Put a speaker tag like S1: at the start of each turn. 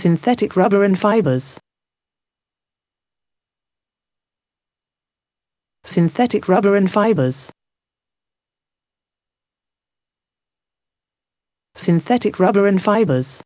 S1: synthetic rubber and fibers. Synthetic rubber and fibers. Synthetic rubber and fibers.